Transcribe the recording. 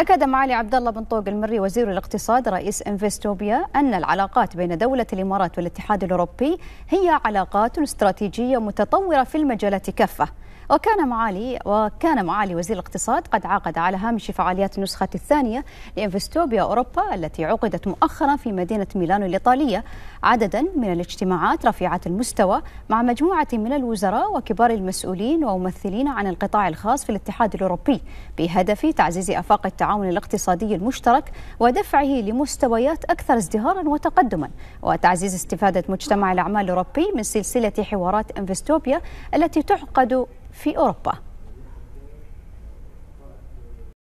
أكد معالي عبد الله بن طوق المري وزير الاقتصاد رئيس انفستوبيا أن العلاقات بين دولة الإمارات والاتحاد الأوروبي هي علاقات استراتيجية متطورة في المجالات كافة وكان معالي وكان معالي وزير الاقتصاد قد عقد على هامش فعاليات النسخة الثانية لانفستوبيا أوروبا التي عقدت مؤخرا في مدينة ميلانو الإيطالية عددا من الاجتماعات رفيعة المستوى مع مجموعة من الوزراء وكبار المسؤولين وممثلين عن القطاع الخاص في الاتحاد الأوروبي بهدف تعزيز آفاق التعاون التعاون الاقتصادي المشترك ودفعه لمستويات أكثر ازدهارا وتقدما وتعزيز استفادة مجتمع الأعمال الأوروبي من سلسلة حوارات انفستوبيا التي تعقد في أوروبا